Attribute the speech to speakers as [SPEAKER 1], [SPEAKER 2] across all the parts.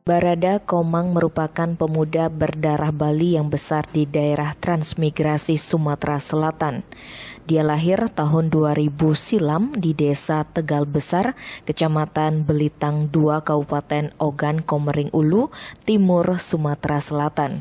[SPEAKER 1] Barada Komang merupakan pemuda berdarah Bali yang besar di daerah transmigrasi Sumatera Selatan. Dia lahir tahun 2000 silam di desa Tegal Besar, kecamatan Belitang 2, Kabupaten Ogan, Komering Ulu, Timur, Sumatera Selatan.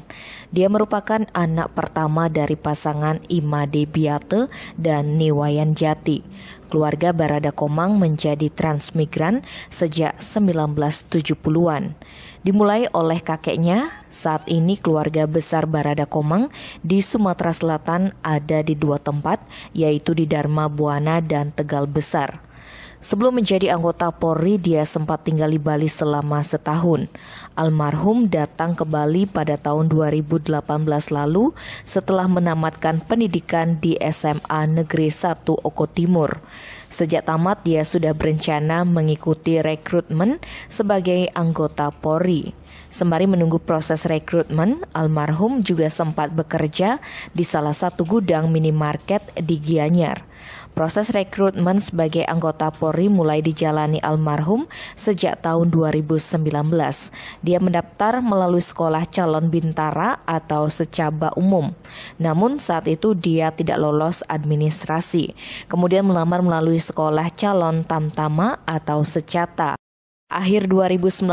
[SPEAKER 1] Dia merupakan anak pertama dari pasangan Imade Debiate dan Niwayan Jati. Keluarga Barada Komang menjadi transmigran sejak 1970-an. Dimulai oleh kakeknya, saat ini keluarga besar Barada Komang di Sumatera Selatan ada di dua tempat, yaitu di Dharma Buana dan Tegal Besar. Sebelum menjadi anggota Polri, dia sempat tinggal di Bali selama setahun. Almarhum datang ke Bali pada tahun 2018 lalu setelah menamatkan pendidikan di SMA Negeri 1 Oko Timur. Sejak tamat, dia sudah berencana mengikuti rekrutmen sebagai anggota Polri. Sembari menunggu proses rekrutmen, almarhum juga sempat bekerja di salah satu gudang minimarket di Gianyar. Proses rekrutmen sebagai anggota Polri mulai dijalani almarhum sejak tahun 2019. Dia mendaftar melalui sekolah calon bintara atau secaba umum. Namun saat itu dia tidak lolos administrasi. Kemudian melamar melalui sekolah calon tamtama atau secata. Akhir 2019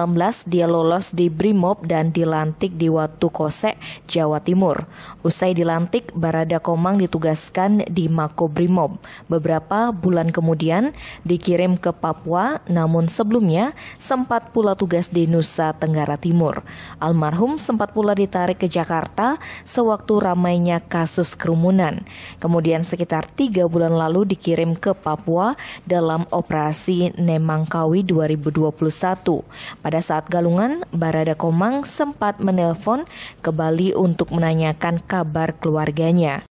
[SPEAKER 1] dia lolos di Brimob dan dilantik di Watu Kose, Jawa Timur. Usai dilantik, Barada Komang ditugaskan di Mako Brimob. Beberapa bulan kemudian dikirim ke Papua, namun sebelumnya sempat pula tugas di Nusa Tenggara Timur. Almarhum sempat pula ditarik ke Jakarta sewaktu ramainya kasus kerumunan. Kemudian sekitar tiga bulan lalu dikirim ke Papua dalam operasi Nemangkawi 2020 pada saat galungan, Barada Komang sempat menelpon ke Bali untuk menanyakan kabar keluarganya.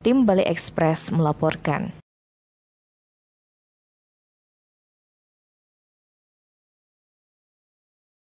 [SPEAKER 1] Tim Bali Express melaporkan.